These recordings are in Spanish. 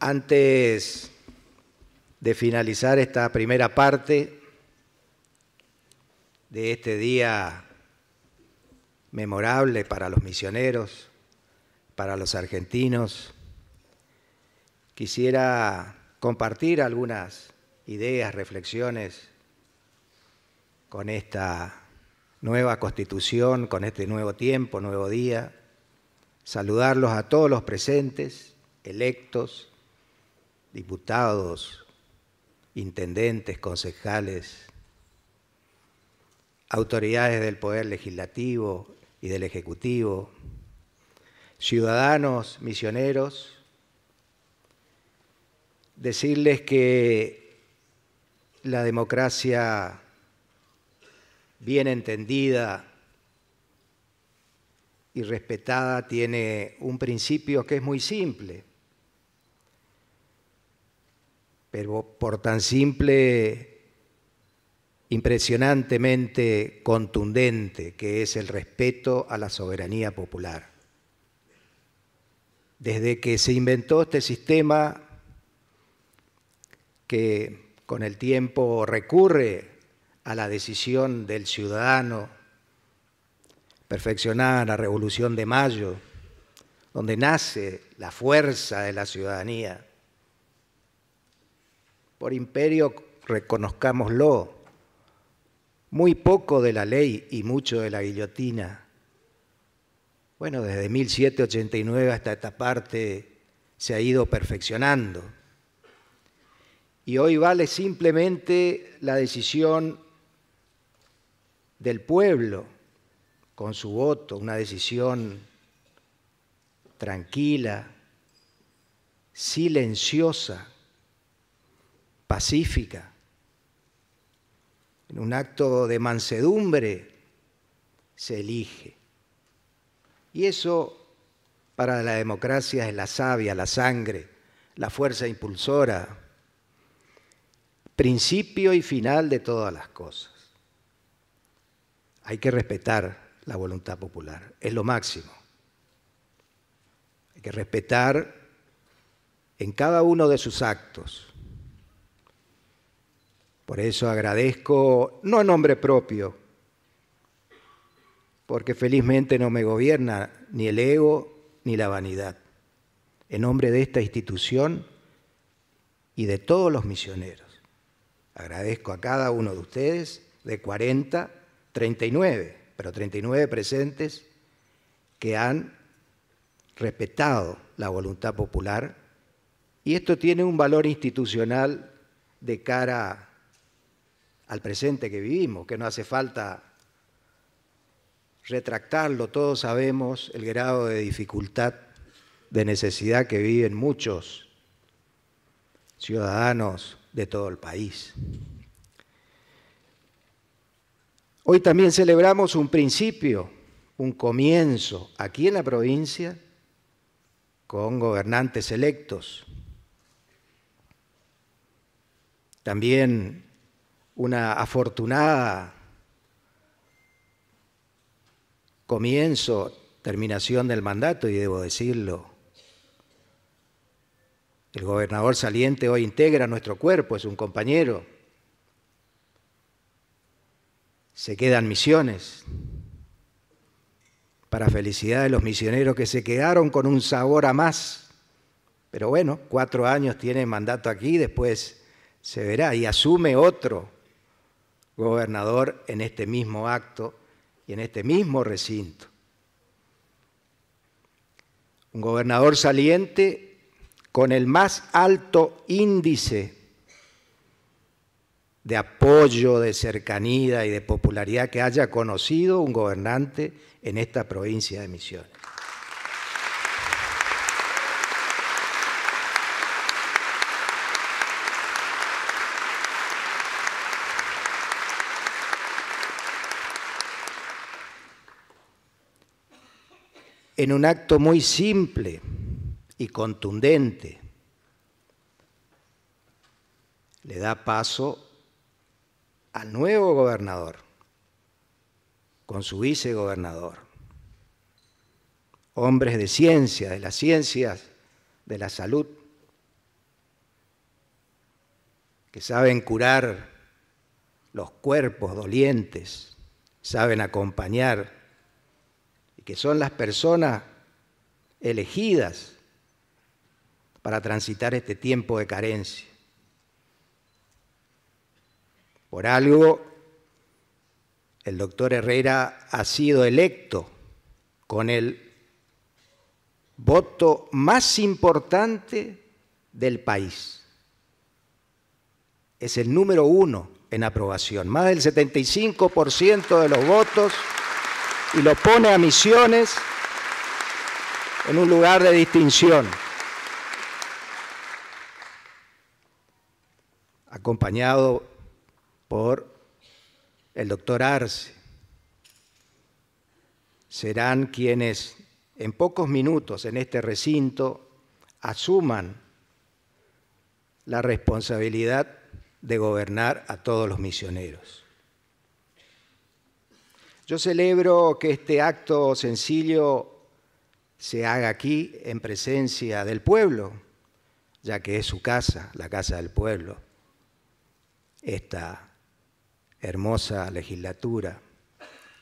Antes de finalizar esta primera parte de este día memorable para los misioneros, para los argentinos, quisiera compartir algunas ideas, reflexiones con esta nueva constitución, con este nuevo tiempo, nuevo día, saludarlos a todos los presentes, electos, diputados, intendentes, concejales, autoridades del Poder Legislativo y del Ejecutivo, ciudadanos, misioneros, decirles que la democracia bien entendida y respetada tiene un principio que es muy simple pero por tan simple, impresionantemente contundente que es el respeto a la soberanía popular. Desde que se inventó este sistema que con el tiempo recurre a la decisión del ciudadano, perfeccionada la Revolución de Mayo, donde nace la fuerza de la ciudadanía, por imperio reconozcámoslo, muy poco de la ley y mucho de la guillotina. Bueno, desde 1789 hasta esta parte se ha ido perfeccionando. Y hoy vale simplemente la decisión del pueblo con su voto, una decisión tranquila, silenciosa, pacífica, en un acto de mansedumbre, se elige. Y eso para la democracia es la savia, la sangre, la fuerza impulsora, principio y final de todas las cosas. Hay que respetar la voluntad popular, es lo máximo. Hay que respetar en cada uno de sus actos por eso agradezco, no en nombre propio, porque felizmente no me gobierna ni el ego ni la vanidad. En nombre de esta institución y de todos los misioneros. Agradezco a cada uno de ustedes, de 40, 39, pero 39 presentes, que han respetado la voluntad popular y esto tiene un valor institucional de cara al presente que vivimos, que no hace falta retractarlo, todos sabemos el grado de dificultad, de necesidad que viven muchos ciudadanos de todo el país. Hoy también celebramos un principio, un comienzo aquí en la provincia con gobernantes electos. También una afortunada comienzo, terminación del mandato, y debo decirlo. El gobernador saliente hoy integra nuestro cuerpo, es un compañero. Se quedan misiones. Para felicidad de los misioneros que se quedaron con un sabor a más. Pero bueno, cuatro años tiene mandato aquí, después se verá y asume otro gobernador en este mismo acto y en este mismo recinto. Un gobernador saliente con el más alto índice de apoyo, de cercanía y de popularidad que haya conocido un gobernante en esta provincia de Misiones. en un acto muy simple y contundente, le da paso al nuevo gobernador con su vicegobernador, hombres de ciencia, de las ciencias, de la salud, que saben curar los cuerpos dolientes, saben acompañar que son las personas elegidas para transitar este tiempo de carencia. Por algo, el doctor Herrera ha sido electo con el voto más importante del país. Es el número uno en aprobación, más del 75% de los votos y lo pone a Misiones en un lugar de distinción. Acompañado por el doctor Arce, serán quienes en pocos minutos en este recinto asuman la responsabilidad de gobernar a todos los misioneros. Yo celebro que este acto sencillo se haga aquí en presencia del pueblo, ya que es su casa, la casa del pueblo, esta hermosa legislatura,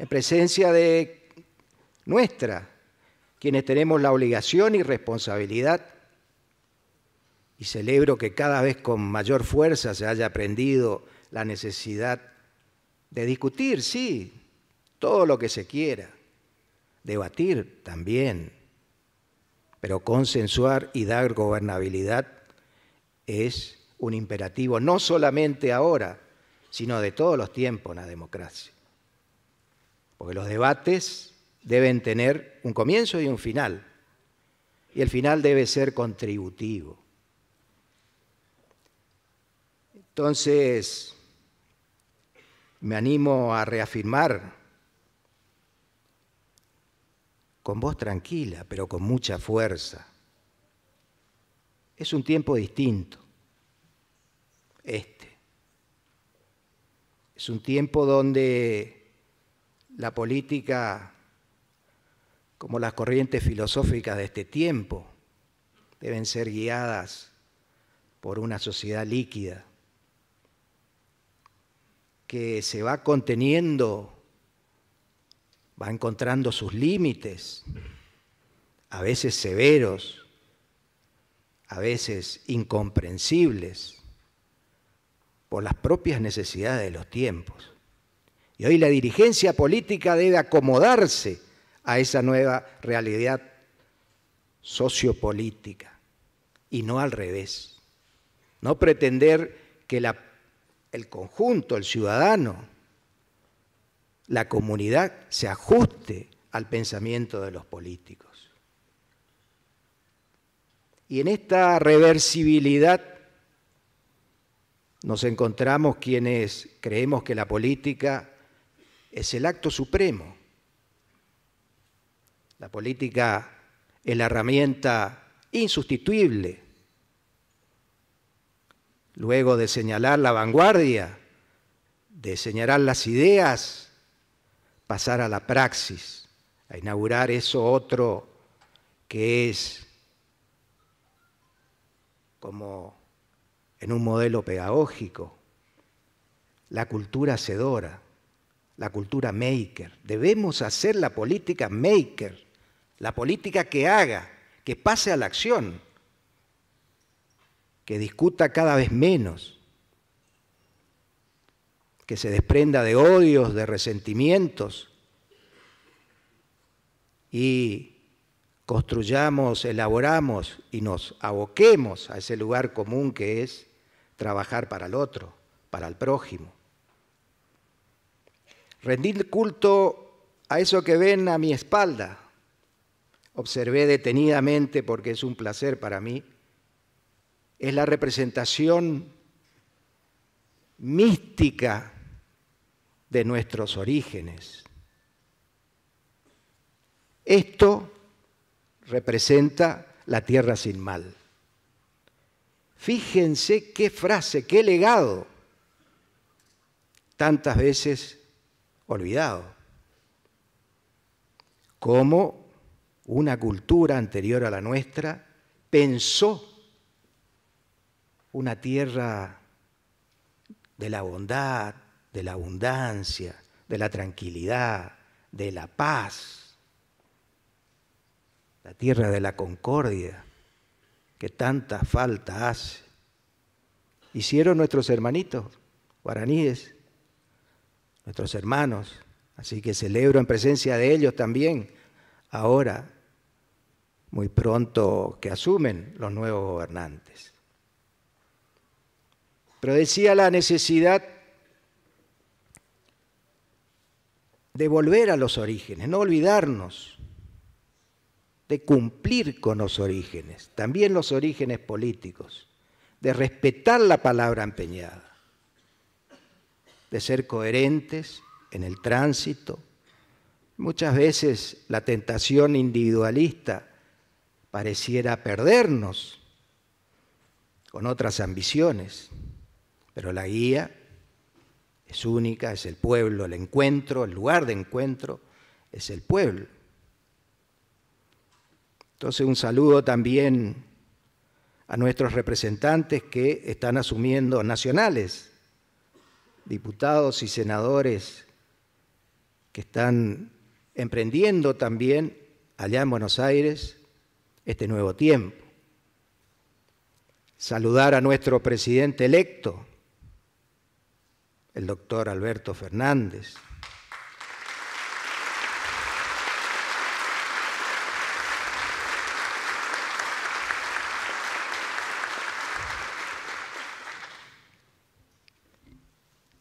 en presencia de nuestra, quienes tenemos la obligación y responsabilidad, y celebro que cada vez con mayor fuerza se haya aprendido la necesidad de discutir, sí, todo lo que se quiera, debatir también, pero consensuar y dar gobernabilidad es un imperativo no solamente ahora, sino de todos los tiempos en la democracia. Porque los debates deben tener un comienzo y un final, y el final debe ser contributivo. Entonces, me animo a reafirmar con voz tranquila, pero con mucha fuerza. Es un tiempo distinto, este. Es un tiempo donde la política, como las corrientes filosóficas de este tiempo, deben ser guiadas por una sociedad líquida, que se va conteniendo va encontrando sus límites, a veces severos, a veces incomprensibles, por las propias necesidades de los tiempos. Y hoy la dirigencia política debe acomodarse a esa nueva realidad sociopolítica y no al revés. No pretender que el conjunto, el ciudadano, la comunidad se ajuste al pensamiento de los políticos. Y en esta reversibilidad nos encontramos quienes creemos que la política es el acto supremo. La política es la herramienta insustituible. Luego de señalar la vanguardia, de señalar las ideas pasar a la praxis, a inaugurar eso otro que es como en un modelo pedagógico, la cultura hacedora, la cultura maker. Debemos hacer la política maker, la política que haga, que pase a la acción, que discuta cada vez menos, que se desprenda de odios, de resentimientos y construyamos, elaboramos y nos aboquemos a ese lugar común que es trabajar para el otro, para el prójimo. Rendir culto a eso que ven a mi espalda. Observé detenidamente porque es un placer para mí. Es la representación mística de nuestros orígenes. Esto representa la tierra sin mal. Fíjense qué frase, qué legado, tantas veces olvidado. Como una cultura anterior a la nuestra pensó una tierra de la bondad, de la abundancia, de la tranquilidad, de la paz, la tierra de la concordia que tanta falta hace. Hicieron nuestros hermanitos guaraníes, nuestros hermanos, así que celebro en presencia de ellos también ahora, muy pronto que asumen los nuevos gobernantes. Pero decía la necesidad de volver a los orígenes, no olvidarnos de cumplir con los orígenes, también los orígenes políticos, de respetar la palabra empeñada, de ser coherentes en el tránsito. Muchas veces la tentación individualista pareciera perdernos con otras ambiciones, pero la guía es única, es el pueblo, el encuentro, el lugar de encuentro, es el pueblo. Entonces un saludo también a nuestros representantes que están asumiendo nacionales, diputados y senadores que están emprendiendo también allá en Buenos Aires este nuevo tiempo. Saludar a nuestro presidente electo, el doctor Alberto Fernández.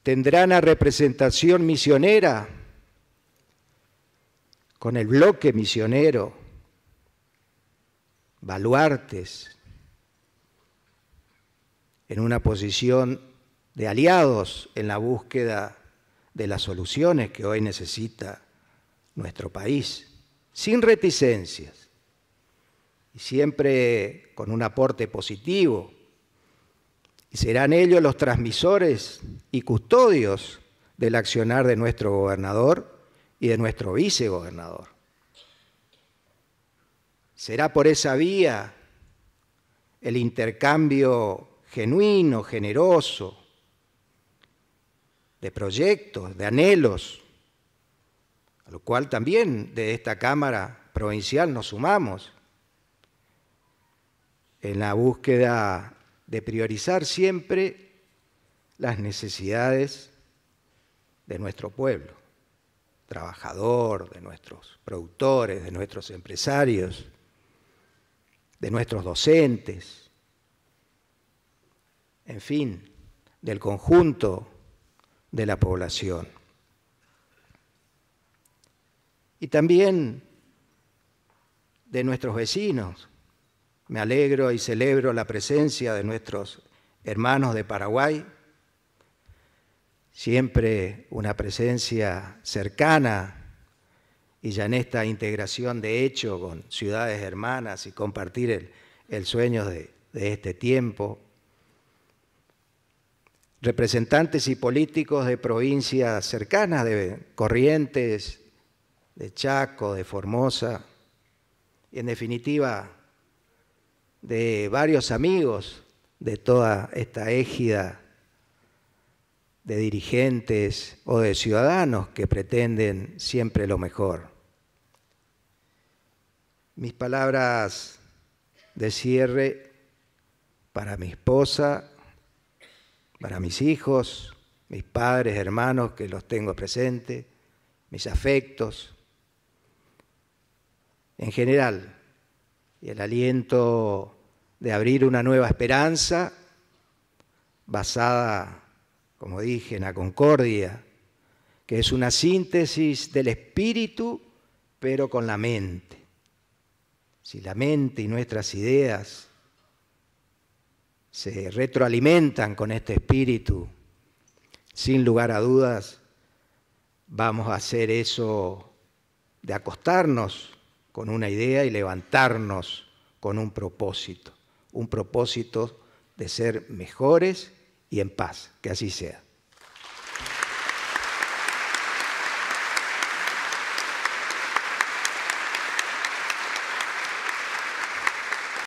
Tendrán a representación misionera con el bloque misionero, baluartes, en una posición de aliados en la búsqueda de las soluciones que hoy necesita nuestro país, sin reticencias y siempre con un aporte positivo. Y serán ellos los transmisores y custodios del accionar de nuestro gobernador y de nuestro vicegobernador. Será por esa vía el intercambio genuino, generoso, de proyectos, de anhelos, a lo cual también de esta Cámara Provincial nos sumamos en la búsqueda de priorizar siempre las necesidades de nuestro pueblo, trabajador, de nuestros productores, de nuestros empresarios, de nuestros docentes, en fin, del conjunto de la población. Y también de nuestros vecinos. Me alegro y celebro la presencia de nuestros hermanos de Paraguay, siempre una presencia cercana y ya en esta integración de hecho con ciudades hermanas y compartir el, sueño de, de este tiempo, representantes y políticos de provincias cercanas, de Corrientes, de Chaco, de Formosa, y en definitiva de varios amigos de toda esta égida de dirigentes o de ciudadanos que pretenden siempre lo mejor. Mis palabras de cierre para mi esposa para mis hijos, mis padres, hermanos que los tengo presentes, mis afectos, en general, y el aliento de abrir una nueva esperanza basada, como dije, en la concordia, que es una síntesis del espíritu, pero con la mente. Si la mente y nuestras ideas se retroalimentan con este espíritu, sin lugar a dudas, vamos a hacer eso de acostarnos con una idea y levantarnos con un propósito, un propósito de ser mejores y en paz, que así sea.